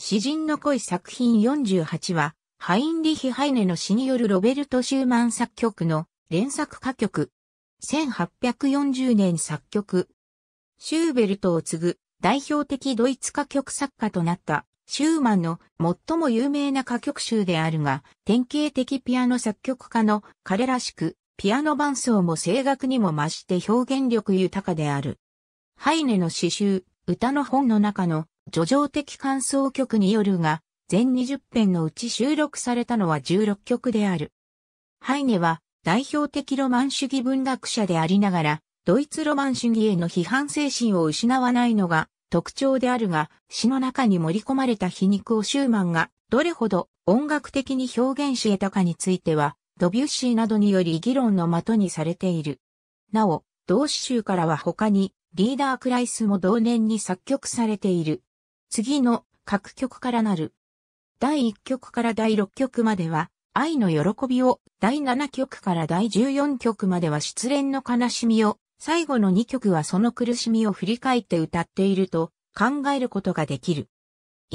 詩人の恋作品48は、ハインリヒ・ハイネの詩によるロベルト・シューマン作曲の連作歌曲。1840年作曲。シューベルトを継ぐ代表的ドイツ歌曲作家となったシューマンの最も有名な歌曲集であるが、典型的ピアノ作曲家の彼らしく、ピアノ伴奏も声楽にも増して表現力豊かである。ハイネの詩集、歌の本の中の叙情的感想曲によるが、全20編のうち収録されたのは16曲である。ハイネは代表的ロマン主義文学者でありながら、ドイツロマン主義への批判精神を失わないのが特徴であるが、詩の中に盛り込まれた皮肉をシューマンがどれほど音楽的に表現し得たかについては、ドビュッシーなどにより議論の的にされている。なお、同詩集からは他に、リーダー・クライスも同年に作曲されている。次の各曲からなる。第1曲から第6曲までは、愛の喜びを、第7曲から第14曲までは失恋の悲しみを、最後の2曲はその苦しみを振り返って歌っていると考えることができる。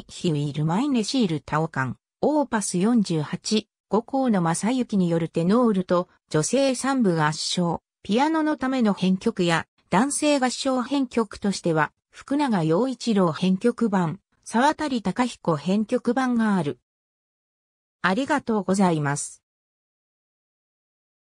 ヒウイルマイネシールタオカン、オーパス48、五校の正幸によるテノールと女性三部合圧唱、ピアノのための編曲や男性合唱編曲としては福永洋一郎編曲版、沢渡隆彦編曲版がある。ありがとうございます。